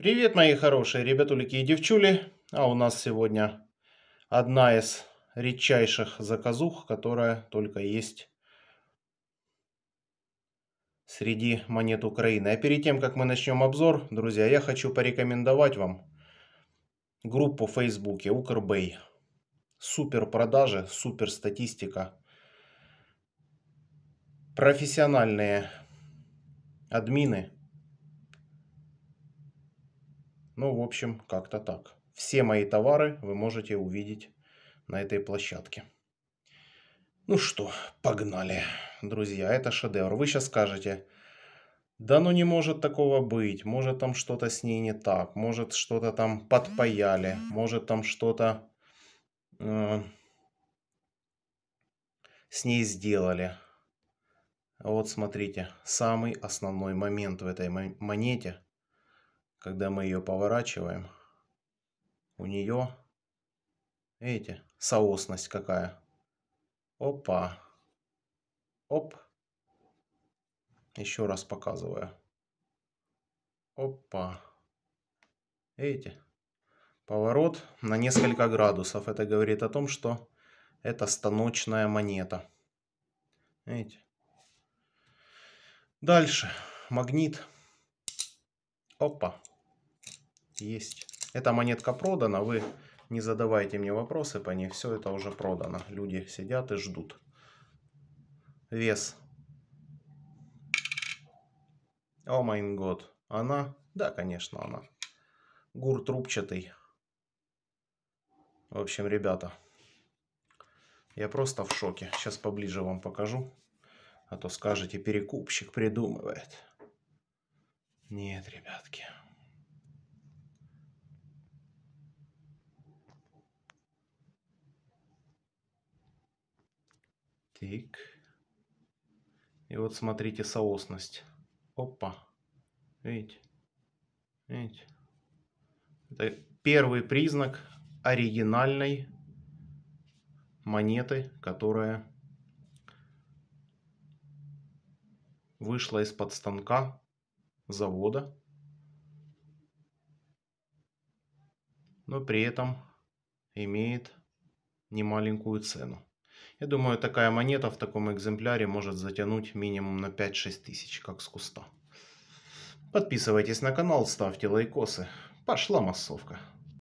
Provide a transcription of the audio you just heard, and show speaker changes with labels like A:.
A: Привет, мои хорошие ребятулики и девчули. А у нас сегодня одна из редчайших заказух, которая только есть среди монет Украины. А перед тем, как мы начнем обзор, друзья, я хочу порекомендовать вам группу в Фейсбуке УкрБей. Супер продажи, супер статистика. Профессиональные админы – ну, в общем, как-то так. Все мои товары вы можете увидеть на этой площадке. Ну что, погнали. Друзья, это шедевр. Вы сейчас скажете, да ну не может такого быть, может там что-то с ней не так, может что-то там подпаяли, может там что-то э, с ней сделали. Вот смотрите, самый основной момент в этой монете – когда мы ее поворачиваем, у нее, видите, соосность какая. Опа. Оп. Еще раз показываю. Опа. Видите? Поворот на несколько градусов. Это говорит о том, что это станочная монета. Видите? Дальше. Магнит. Магнит. Опа. Есть. Эта монетка продана. Вы не задавайте мне вопросы по ней. Все это уже продано. Люди сидят и ждут. Вес. О майн год. Она? Да, конечно, она. Гур трубчатый. В общем, ребята, я просто в шоке. Сейчас поближе вам покажу. А то скажете, перекупщик придумывает. Нет, ребятки. Тик. И вот смотрите соосность. Опа. Видите? Видите? Это первый признак оригинальной монеты, которая вышла из-под станка завода. Но при этом имеет немаленькую цену. Я думаю, такая монета в таком экземпляре может затянуть минимум на 5-6 тысяч, как с куста. Подписывайтесь на канал, ставьте лайкосы. Пошла массовка.